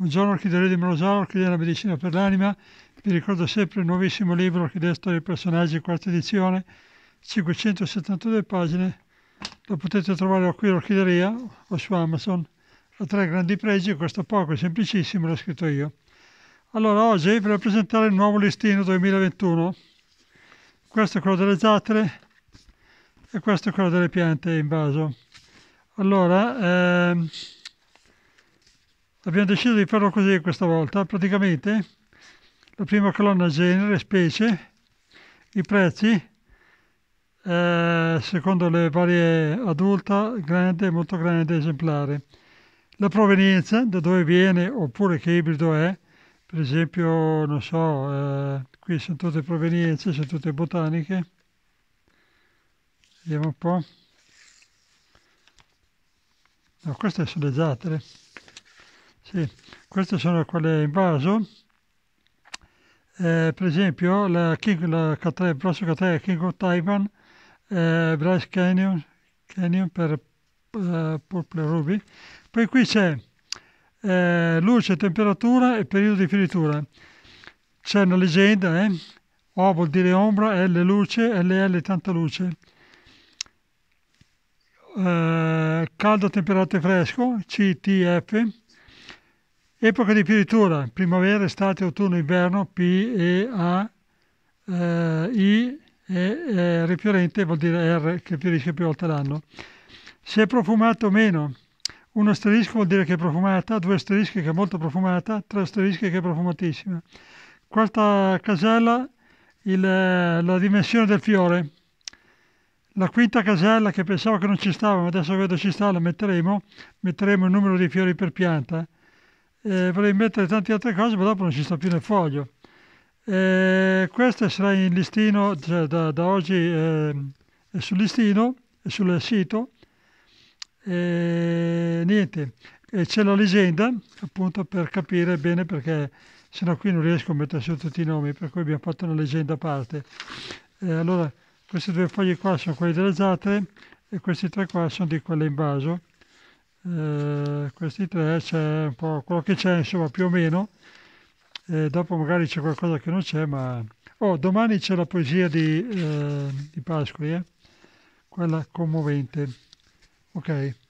Buongiorno giorno orchidea di Melosaro, orchidea della medicina per l'anima, vi ricordo sempre il nuovissimo libro Orchidea Storia dei Personaggi, quarta edizione, 572 pagine, lo potete trovare qui all'orchideria o su Amazon. Ha tre grandi pregi, questo poco, è semplicissimo, l'ho scritto io. Allora, oggi vi voglio presentare il nuovo listino 2021. Questo è quello delle zattere e questo è quello delle piante in vaso. Allora, ehm, Abbiamo deciso di farlo così questa volta, praticamente la prima colonna genere, specie, i prezzi, eh, secondo le varie adulta, grande, molto grande esemplare, la provenienza, da dove viene oppure che ibrido è, per esempio, non so, eh, qui sono tutte provenienze, sono tutte botaniche, vediamo un po', no, queste sono le zatere, sì, queste sono quelle in vaso. Eh, per esempio la, King, la catena, il prossimo catena King of Taiwan, eh, Bryce Canyon, Canyon per uh, Purple Ruby. Poi qui c'è eh, luce, temperatura e periodo di finitura. C'è una leggenda, eh? O vuol dire ombra, L luce, LL tanta luce. Eh, caldo, temperato e fresco, CTF Epoca di fioritura, primavera, estate, autunno, inverno, P, E, A, eh, I, e, R fiorente vuol dire R che fiorisce più volte l'anno. Se è profumato o meno, uno asterisco vuol dire che è profumata, due asterischi che è molto profumata, tre asterischi che è profumatissima. Quarta casella, il, la dimensione del fiore. La quinta casella che pensavo che non ci stava, ma adesso vedo ci sta, la metteremo, metteremo il numero di fiori per pianta eh, vorrei mettere tante altre cose, ma dopo non ci sta più nel foglio. Eh, questa sarà in listino, cioè da, da, oggi eh, è sul listino, è sul sito. Eh, niente, c'è la leggenda appunto per capire bene perché sennò qui non riesco a mettere su tutti i nomi, per cui abbiamo fatto una leggenda a parte. Eh, allora, questi due fogli qua sono quelli delle zatre e questi tre qua sono di quelle in vaso. Eh, questi tre c'è un po' quello che c'è, insomma, più o meno. E dopo magari c'è qualcosa che non c'è, ma... Oh, domani c'è la poesia di, eh, di Pascoli, eh? quella commovente. Ok.